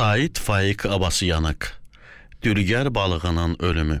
Said Faik Abasıyanıq Dülgər balığının ölümü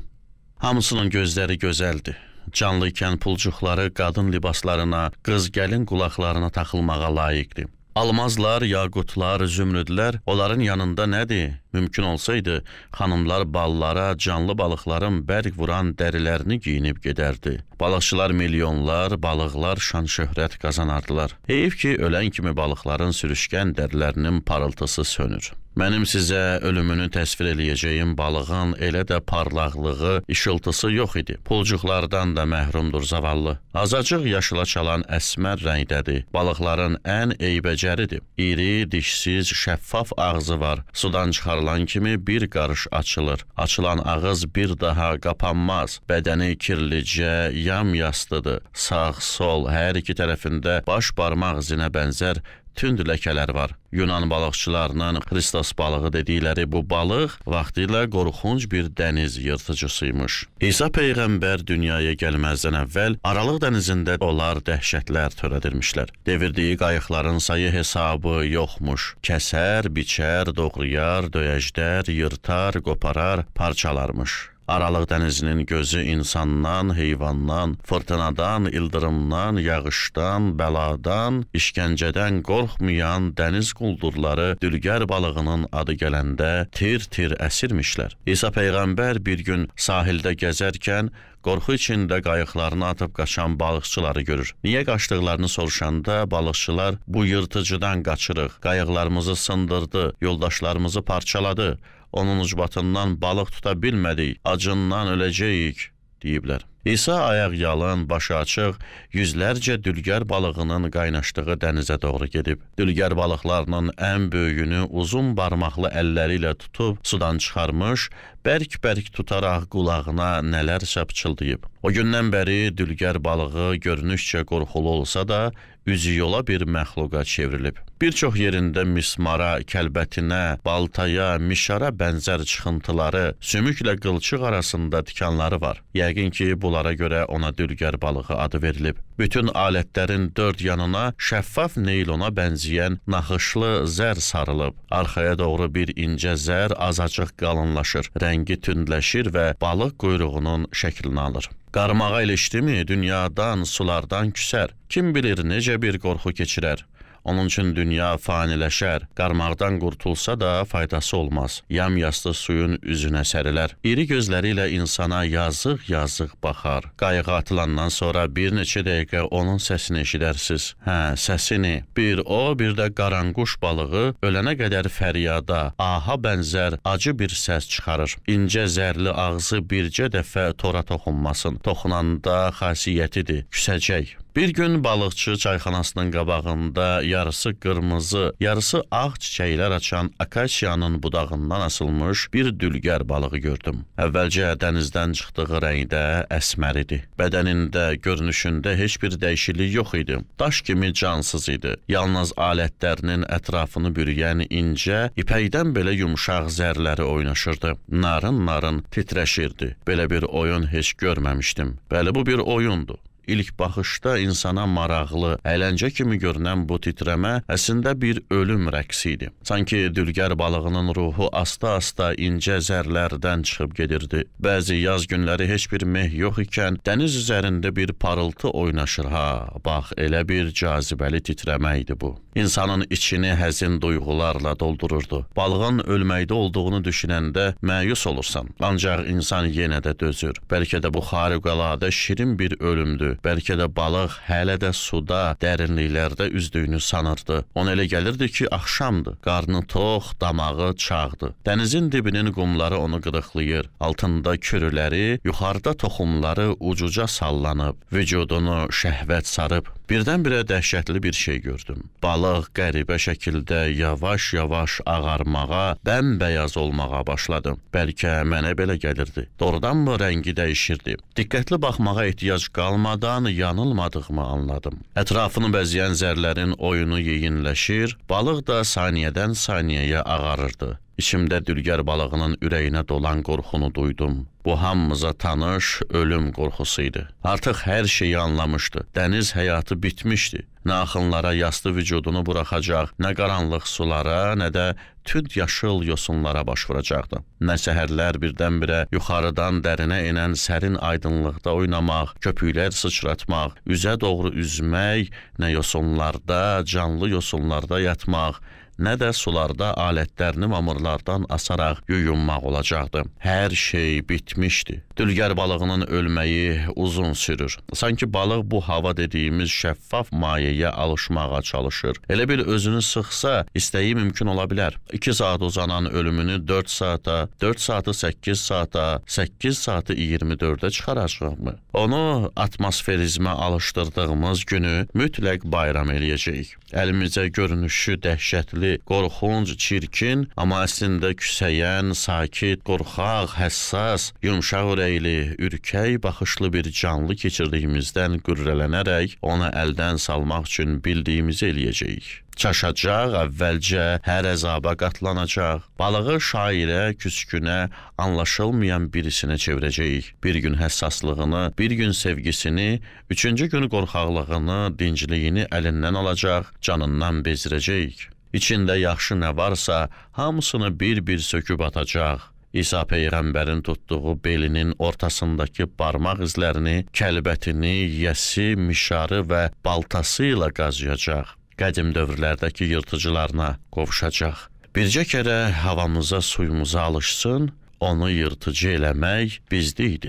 Hamısının gözləri gözəldir. Canlı ikən pulcuqları qadın libaslarına, qız gəlin qulaqlarına taxılmağa layiqdir. Almazlar, yaqutlar, zümrüdlər onların yanında nədir? Mümkün olsaydı, xanımlar ballara canlı balıqların bərq vuran dərilərini geyinib gedərdi. Balıqçılar milyonlar, balıqlar şan-şöhrət qazanardılar. Heyif ki, ölən kimi balıqların sürüşkən dərilərinin parıltısı sönür. Mənim sizə ölümünü təsvir eləyəcəyim balığın elə də parlaqlığı, işıltısı yox idi. Pulcuqlardan da məhrumdur zavallı. Azacıq yaşıla çalan əsmər rəngdədir. Balıqların ən eybəcəridir. İri, dişsiz, şəffaf ağzı var. Sudan çıxar aparılan kimi bir qarış açılır. Açılan ağız bir daha qapanmaz. Bədəni kirlicə, yamyastıdır. Sağ, sol, hər iki tərəfində baş barmaq izinə bənzər tünd ləkələr var. Yunan balıqçılarının Xristos balığı dedikləri bu balıq vaxtilə qorxunc bir dəniz yırtıcısı imiş. İsa peyğəmbər dünyaya gəlməzdən əvvəl Aralıq dənizində onlar dəhşətlər törədirmişlər. Devirdiyi qayıqların sayı hesabı yoxmuş. Kəsər, biçər, doğrayar, döyəcdər, yırtar, qoparar, parçalarmış. Aralıq dənizinin gözü insandan, heyvandan, fırtınadan, ildırımdan, yağışdan, bəladan, işgəncədən qorxmayan dəniz quldurları dülgər balığının adı gələndə tir-tir əsirmişlər. İsa peyğəmbər bir gün sahildə gəzərkən qorxu içində qayıqlarını atıb qaçan balıqçıları görür. Niyə qaçdıqlarını soruşanda balıqçılar bu yırtıcıdan qaçırıq, qayıqlarımızı sındırdı, yoldaşlarımızı parçaladı, onun ucbatından balıq tuta bilmədik, acından öləcəyik, deyiblər. İsa ayaq yalan, başı açıq, yüzlərcə dülgər balığının qaynaşdığı dənizə doğru gedib. Dülgər balıqlarının ən böyüyünü uzun barmaqlı əlləri ilə tutub sudan çıxarmış, bərk-bərk tutaraq qulağına nələrsə pıçıldayıb. O gündən bəri dülgər balığı görünüşcə qorxulu olsa da, üzü yola bir məxluqa çevrilib. Bir çox yerində mismara, kəlbətinə, baltaya, mişara bənzər çıxıntıları, sümüklə qılçıq arasında tikanları var. Yəqin ki, bunlara görə ona dülgər balığı adı verilib. Bütün alətlərin dörd yanına şəffaf neylona bənzəyən naxışlı zər sarılıb. Arxaya doğru bir incə zər azacıq qalınlaşır, rəngi tündləşir və balıq quyruğunun şəklini alır. Qarmağa ilişdimi dünyadan, sulardan küsər. Kim bilir necə bir qorxu keçirər. Onun üçün dünya faniləşər, qarmaqdan qurtulsa da faydası olmaz. Yam yaslı suyun üzünə sərilər. İri gözləri ilə insana yazıq-yazıq baxar. Qayığa atılandan sonra bir neçə dəqiqə onun səsini eşidərsiz. Hə, səsini. Bir o, bir də qaranquş balığı ölənə qədər fəryada, aha bənzər acı bir səs çıxarır. İncə zərli ağzı bircə dəfə tora toxunmasın toxunanda xasiyyətidir, küsəcək. Bir gün balıqçı çayxanasının qabağında yarısı qırmızı, yarısı ağ çiçəklər açan akasiyanın budağından asılmış bir dülgər balığı gördüm. Əvvəlcə dənizdən çıxdığı rəngdə əsmər idi. Bədənində, görünüşündə heç bir dəyişiklik yox idi. Daş kimi cansız idi. Yalnız alətlərinin ətrafını bürüyən incə, ipəkdən belə yumşaq zərləri oynaşırdı. Narın-narın titrəşirdi. Belə bir oyun heç görməmişdim. Bəli, bu bir oyundu. İlk baxışda insana maraqlı, əyləncə kimi görünən bu titrəmə əslində bir ölüm rəqsi idi. Sanki dülgər balığının ruhu asta-asta incə zərlərdən çıxıb gedirdi. Bəzi yaz günləri heç bir meh yox ikən dəniz üzərində bir parıltı oynaşır. Ha, bax elə bir cazibəli titrəmə idi bu. İnsanın içini həzin duyğularla doldururdu. Balığın ölməkdə olduğunu düşünəndə məyus olursan, ancaq insan yenə də dözür. Bəlkə də bu xariqəladə şirin bir ölümdür bəlkə də balıq hələ də suda, dərinliklərdə üzdüyünü sanırdı. Ona elə gəlirdi ki, axşamdır, qarnı tox, damağı çağdı. Dənizin dibinin qumları onu qırıqlayır, altında kürüləri, yuxarıda toxumları ucuca sallanıb, vücudunu şəhvət sarıb. Birdən-birə dəhşətli bir şey gördüm. Balıq qəribə şəkildə yavaş-yavaş ağarmağa, bəmbəyaz olmağa başladı. Bəlkə mənə belə gəlirdi. Doğrudanmı rəngi dəyişirdi? Diqqətli baxmağa ehtiyac qalmadan yanılmadığımı anladım. Ətrafını bəzəyən zərlərin oyunu yeyinləşir, balıq da saniyədən saniyəyə ağarırdı. İçimdə dülgər balığının ürəyinə dolan qorxunu duydum. Bu hamımıza tanış ölüm qorxusu idi. Artıq hər şeyi anlamışdı. Dəniz həyatı bitmişdi. Nə axınlara yastı vücudunu buraxacaq, nə qaranlıq sulara, nə də tünd yaşıl yosunlara baş vuracaqdı. Nə səhərlər birdən-birə yuxarıdan dərinə enən sərin aydınlıqda oynamaq, köpüklər sıçratmaq, üzə doğru üzmək, nə yosunlarda, canlı yosunlarda yatmaq, nə də sularda alətlərini mamırlardan asaraq yuyunmaq olacaqdı. Hər şey bitmişdi. Dülgər balığının ölməyi uzun sürür. Sanki balıq bu hava dediyimiz şəffaf mayəyə alışmağa çalışır. Elə bil özünü sıxsa, istəyi mümkün ola bilər. 2 saat uzanan ölümünü 4 saata, 4 saatı 8 saata, 8 saatı 24-də çıxaracaqmı? Onu atmosferizmə alışdırdığımız günü mütləq bayram eləyəcəyik. Əlimizə görünüşü dəhşətli kimi qorxunc, çirkin, amma əslində küsəyən, sakit, qorxaq, həssas, yumşaq ürəkli, ürkək baxışlı bir canlı keçirdiyimizdən qürrələnərək ona əldən salmaq üçün bildiyimizi eləyəcəyik çaşacaq, əvvəlcə hər əzaba qatlanacaq. Balığı şairə, küskünə, anlaşılmayan birisinə çevirəcəyik. Bir gün həssaslığını, bir gün sevgisini, üçüncü gün qorxaqlığını, dincliyini əlindən alacaq, canından bezdirəcəyik. İçində yaxşı nə varsa, hamısını bir-bir söküb atacaq. İsa peyğəmbərin tutduğu belinin ortasındakı barmaq izlərini, kəlbətini, yəsi, mişarı və baltası ilə qazıyacaq. Qədim dövrlərdəki yırtıcılarına qovuşacaq. Bircə kərə havamıza, suyumuza alışsın, onu yırtıcı eləmək bizdə idi.